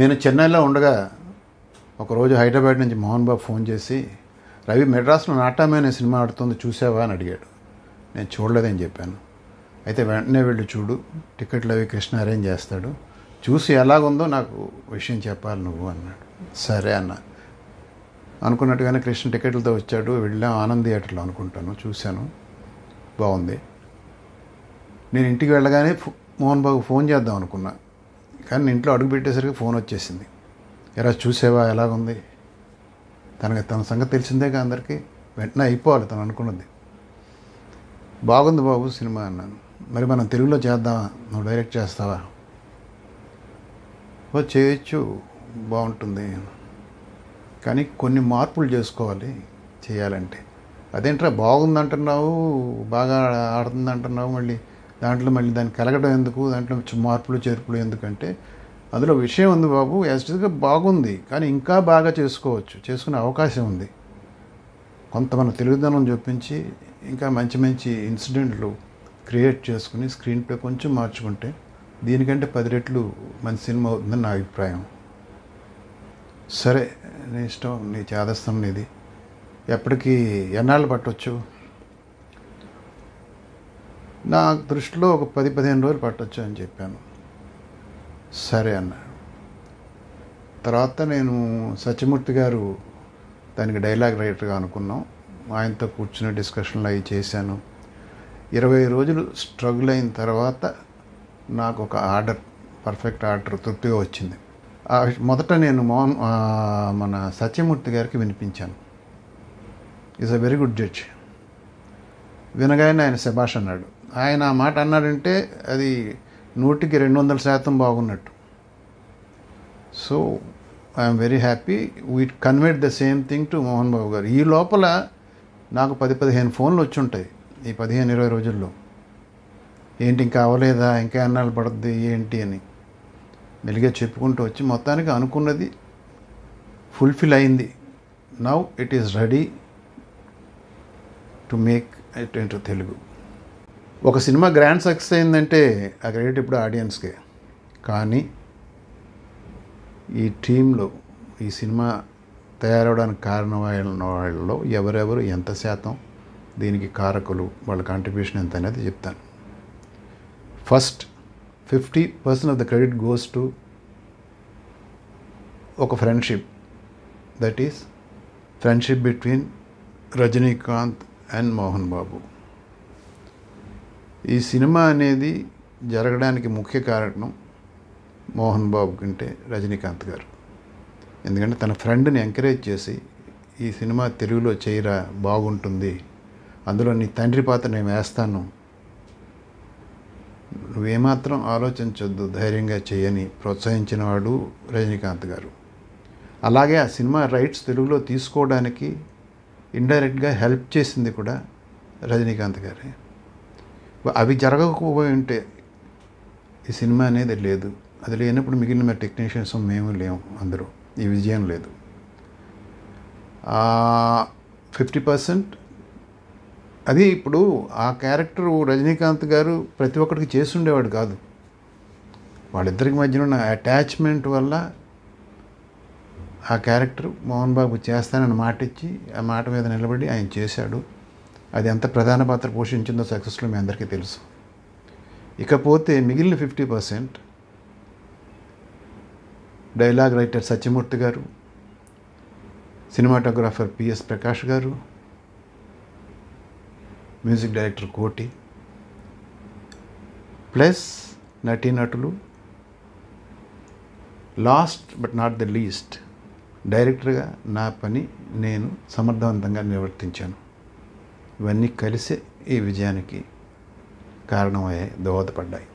నేను చెన్నైలో ఉండగా ఒకరోజు హైదరాబాద్ నుంచి మోహన్ బాబు ఫోన్ చేసి రవి మెడ్రాస్లో నాటామే అనే సినిమా ఆడుతుంది చూసావా అని అడిగాడు నేను చూడలేదని చెప్పాను అయితే వెంటనే వెళ్ళి చూడు టికెట్లు అవి కృష్ణ అరేంజ్ చేస్తాడు చూసి ఎలాగుందో నాకు విషయం చెప్పాలి నువ్వు అన్నాడు సరే అన్న అనుకున్నట్టుగానే కృష్ణ టికెట్లతో వచ్చాడు వెళ్ళాం ఆనంద్ థియేటర్లో అనుకుంటాను చూశాను బాగుంది నేను ఇంటికి వెళ్ళగానే మోహన్ బాబు ఫోన్ చేద్దాం అనుకున్నా కానీ ఇంట్లో అడుగు పెట్టేసరికి ఫోన్ వచ్చేసింది ఎలా చూసేవా ఎలాగుంది తనకి తన సంగతి తెలిసిందేగా అందరికీ వెంటనే అయిపోవాలి తను అనుకున్నది బాగుంది బాబు సినిమా అన్నాను మరి మనం తెలుగులో చేద్దామా నువ్వు డైరెక్ట్ చేస్తావా ఓ చేయొచ్చు బాగుంటుంది కానీ కొన్ని మార్పులు చేసుకోవాలి చేయాలంటే అదేంట్రా బాగుందంటున్నావు బాగా ఆడుతుంది అంటున్నావు మళ్ళీ దాంట్లో మళ్ళీ దాన్ని కలగడం ఎందుకు దాంట్లో మార్పులు చేర్పులు ఎందుకంటే అందులో విషయం ఉంది బాబు యాజ్గా బాగుంది కానీ ఇంకా బాగా చేసుకోవచ్చు చేసుకునే అవకాశం ఉంది కొంత మన తెలుగుదనం చూపించి ఇంకా మంచి మంచి ఇన్సిడెంట్లు క్రియేట్ చేసుకుని స్క్రీన్ ప్లే కొంచెం మార్చుకుంటే దీనికంటే పది రెట్లు మంచి సినిమా అవుతుందని నా అభిప్రాయం సరే నీ ఇష్టం నీ చేదస్తం నీది ఎప్పటికీ ఎన్నాళ్ళు పట్టవచ్చు నా దృష్టిలో ఒక పది పదిహేను రోజులు పట్టొచ్చు అని చెప్పాను సరే అన్నాడు తర్వాత నేను సత్యమూర్తి గారు దానికి డైలాగ్ రైటర్గా అనుకున్నాం ఆయనతో కూర్చుని డిస్కషన్లు అవి చేశాను ఇరవై రోజులు స్ట్రగుల్ అయిన తర్వాత నాకు ఒక ఆర్డర్ పర్ఫెక్ట్ ఆర్డర్ తృప్తిగా వచ్చింది మొదట నేను మోహన్ మన సత్యమూర్తి గారికి వినిపించాను is a very good judge వినగానే ఆయన శభాష్ అన్నాడు ఆయన ఆ మాట అన్నాడంటే అది నూటికి రెండు వందల శాతం బాగున్నట్టు so I'm very happy we conveyed the same thing to Mohan Babu గారు ఈ లోపల నాకు పది పదిహేను ఫోన్లు వచ్చి ఉంటాయి ఈ పదిహేను ఇరవై రోజుల్లో ఏంటి ఇంకా అవ్వలేదా ఇంకా అన్నాలు పడుతుంది ఏంటి అని మెలిగే చెప్పుకుంటూ వచ్చి మొత్తానికి అనుకున్నది ఫుల్ఫిల్ అయింది now it is ready to make it into Telugu ఒక సినిమా గ్రాండ్ సక్సెస్ అయిందంటే ఆ క్రెడిట్ ఇప్పుడు ఆడియన్స్కే కానీ ఈ టీంలో ఈ సినిమా తయారవడానికి కారణమైన వాళ్ళలో ఎవరెవరు ఎంత శాతం దీనికి కారకులు వాళ్ళ కాంట్రిబ్యూషన్ ఎంత అనేది చెప్తాను first fifty percent of the credit goes to ఒక friendship that is friendship between Rajinikanth and Mohan Babu ఈ సినిమా అనేది జరగడానికి ముఖ్య కారణం మోహన్ బాబు కంటే రజనీకాంత్ గారు ఎందుకంటే తన ఫ్రెండ్ని ఎంకరేజ్ చేసి ఈ సినిమా తెలుగులో చేయరా బాగుంటుంది అందులో నీ తండ్రి పాత్ర నేను వేస్తాను నువ్వేమాత్రం ఆలోచించొద్దు ధైర్యంగా చేయని ప్రోత్సహించిన వాడు రజనీకాంత్ గారు అలాగే ఆ సినిమా రైట్స్ తెలుగులో తీసుకోవడానికి ఇండైరెక్ట్గా హెల్ప్ చేసింది కూడా రజనీకాంత్ గారే అవి జరగకపోయింటే ఈ సినిమా అనేది లేదు అది లేనప్పుడు మిగిలిన మా టెక్నీషియన్స్ మేము లేము అందరూ ఈ విజయం లేదు ఫిఫ్టీ పర్సెంట్ అది ఇప్పుడు ఆ క్యారెక్టర్ రజనీకాంత్ గారు ప్రతి ఒక్కరికి చేస్తుండేవాడు కాదు వాళ్ళిద్దరికి మధ్యన ఉన్న అటాచ్మెంట్ వల్ల ఆ క్యారెక్టర్ మోహన్ బాబు చేస్తానని మాట ఇచ్చి ఆ మాట మీద నిలబడి ఆయన చేశాడు అది ఎంత ప్రధాన పాత్ర పోషించిందో సక్సెస్లో మీ అందరికీ తెలుసు ఇకపోతే మిగిలిన fifty percent dialogue writer Satyamurthy గారు సినిమాటోగ్రాఫర్ పిఎస్ ప్రకాష్ గారు మ్యూజిక్ డైరెక్టర్ కోటి ప్లస్ నటీనటులు last but not the least డైరెక్టర్గా నా పని నేను సమర్థవంతంగా నిర్వర్తించాను ఇవన్నీ కలిసి ఈ విజయానికి కారణమయ్యాయి దోహదపడ్డాయి